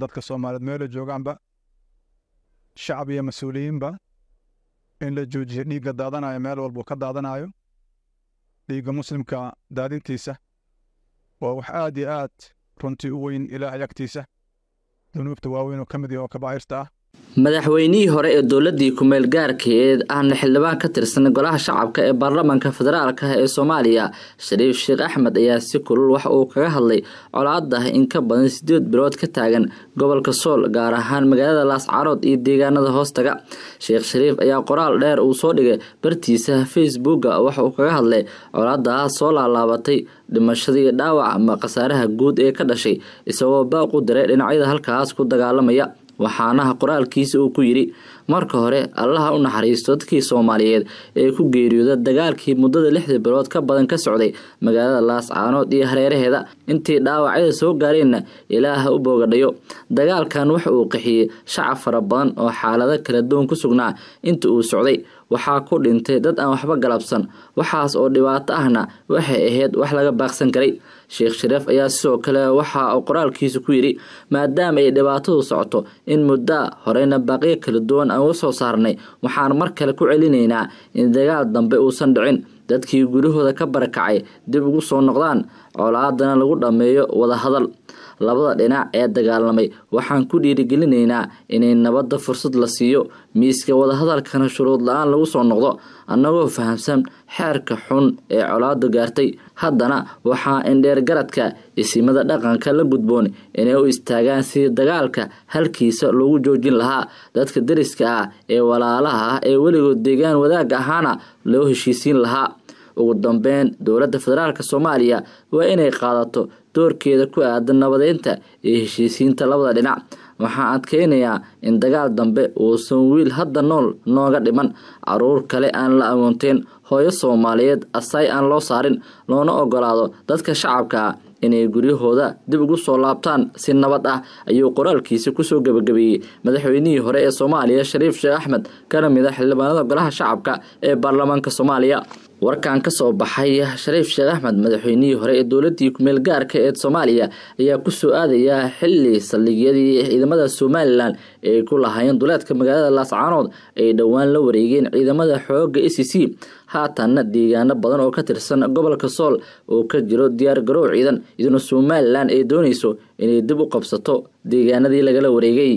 dadka soomaaliyeed meela joogaanba shacab iyo mas-uuliyiinba in la joojiyo dhiigga daadanayo meel walbuu ka daadanayo dhiigga muslimka daadintiisa waa wax aad iyo aad runtii u weyn ilaahay agtiisa dunuubta waaweyn oo ka mid yaho oo kabaahirta ah madaxweynihii hore ee dowladii kumeel gaarka ee ahna xildhibaan ka tirsan golaha shacabka ee baarlamaanka federaalka ah ee soomaaliya shariif sheekh axmed ayaa si kulul wax uu kaga hadlay colaadah in ka badan sideed bilood ka taagan gobolka sool gaar ahaan magaalada laascarood iyo deegaanada hoostaga sheekh shariif ayaa qoraal dheer uu soo dhigay bartiisa facebooka wax uu kaga hadlay colaadahaas soo laalaabatay dhimashadii dhaawaca ama khasaaraha guud ee ka dhashay isagoo baaq u diray dhinacyada halkaas ku dagaalamaya waxaanaha qoraalkiisa uu ku yidhi marka hore allaha u naxariisto dadkii soomaaliyeed ee ku geeriyooda dagaalkii muddada lixdii bilood ka badan ka socday magaalada laas caanood iyo hareeraheeda intii dhaawacyada soo gaareenna ilaaha u boogadhayo dagaalkan wax uu qixiyey shacab fara badan oo xaalado kala duwan ku sugnaa inta uu socday waxaa ku dhintay dad aan waxba galabsan waxaas oo dhibaato ahna waxay ahayd wax laga baaqsan karay sheekh shareef ayaa sidoo kale waxa uu qoraalkiisa ku yidhi maadaama ay dhibaatadu socoto in muddaa horena baaqyo kala duwan aan uga soo saarnay waxaan mar kale ku celinaynaa in dagaal dambe uusan dhicin dadkii gudahooda ka barakacay dib ugu soo noqdaan colaadana lagu dhammeeyo wadahadal labada dhinac ee dagaalamay waxaan ku dhiirigelinaynaa inay nabadda fursad la siiyo miiska wadahadalkana shuruud la-aan lagu soo noqdo annagoo fahamsan xeerka xun ee colaadu gaartay haddana waxaa indheer garadka isimada dhaqanka la gudboon inay u istaagaan sidii dagaalka halkiisa loogu joojin lahaa dadka deriska ah ee walaalaha ah ee weligood deegaan wadaag ahaana loo heshiisiin lahaa ugu dambeyn dowladda federaalk soomaaliya waa inay qaadato doorkeeda ku aadan nabadeynta iyo heshiisiinta labada dhinac waxaa adkeynayaa in dagaal dambe uusan wiil hadda nool nooga dhiman caruur kale aan la agoonteen hooyo soomaaliyeed asay aan loo saarin loona ogolaado dadka shacabkaa inay guryahooda dib ugu soo laabtaan si nabad ah ayuu qoraalkiisi kusoo gebagabeeyey madaxweynihii hore ee soomaaliya shariif sheekh axmed kana mida ah xildhibaanada golaha shacabka ee baarlamaanka soomaaliya warkan kasoo baxay ah, shariif sheekh axmed madaxweynihii hore ee dowladii kumeelgaarka ah ee soomaaliya ayaa kusoo aadaya xilli saldhigyadii ciidamada somalilan ee ay ku lahaayeen duleedka magaalada laascaanood ay dhowaan la wareegeen ciidamada xoogga e c c haatanna deegaano badan oo ka tirsan gobolka sool oo ka jiro diyaar garoow ciidan iyaduna somalilan ay doonayso inay dib u qabsato deegaanadii lagala wareegay